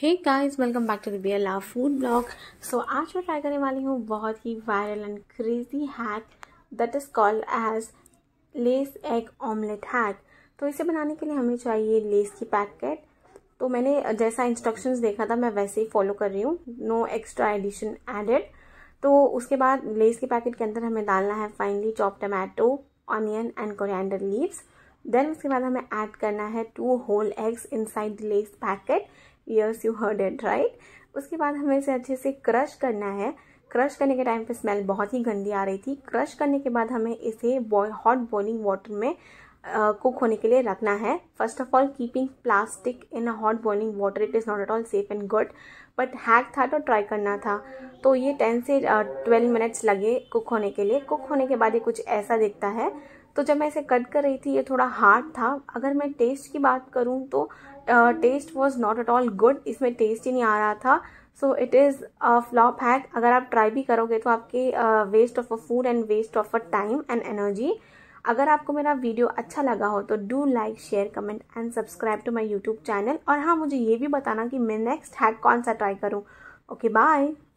hey guys welcome back to the B love food blog so आज मैं try करने वाली हूँ बहुत ही viral and crazy hack that is called as Lay's egg omelette hack तो इसे बनाने के लिए हमें चाहिए लेस की पैकेट तो मैंने जैसा इंस्ट्रक्शंस देखा था मैं वैसे ही फॉलो कर रही हूँ नो एक्स्ट्रा एडिशन एडेड तो उसके बाद लेस के पैकेट के अंदर हमें डालना है finely chop tomato onion and coriander leaves then उसके बाद हमें ऐड करना है two whole eggs inside Lay's packet yes you heard it right उसके बाद हमें इसे अच्छे से क्रश करना है क्रश करने के टाइम पे स्मेल बहुत ही गंदी आ रही थी क्रश करने के बाद हमें इसे बॉय हॉट बॉइलिंग वाटर में कुक होने के लिए रखना है first of all keeping plastic in a hot boiling water it is not at all safe and good but hack था तो ट्राई करना था तो ये टेन से ट्वेल्व मिनट्स लगे कुक होने के लिए कुक होने के बाद ये कुछ ऐसा दिखता है तो जब मैं इसे कट कर रही थी ये थोड़ा हार्ड था अगर मैं टेस्ट की बात करूँ तो taste was not at all good इसमें टेस्ट ही नहीं आ रहा था so it is a flop हैक अगर आप ट्राई भी करोगे तो आपके waste of a food and waste of a time and energy अगर आपको मेरा वीडियो अच्छा लगा हो तो do like share comment and subscribe to my YouTube channel और हाँ मुझे ये भी बताना कि मैं नेक्स्ट हैक कौन सा ट्राई करूँ ओके बाय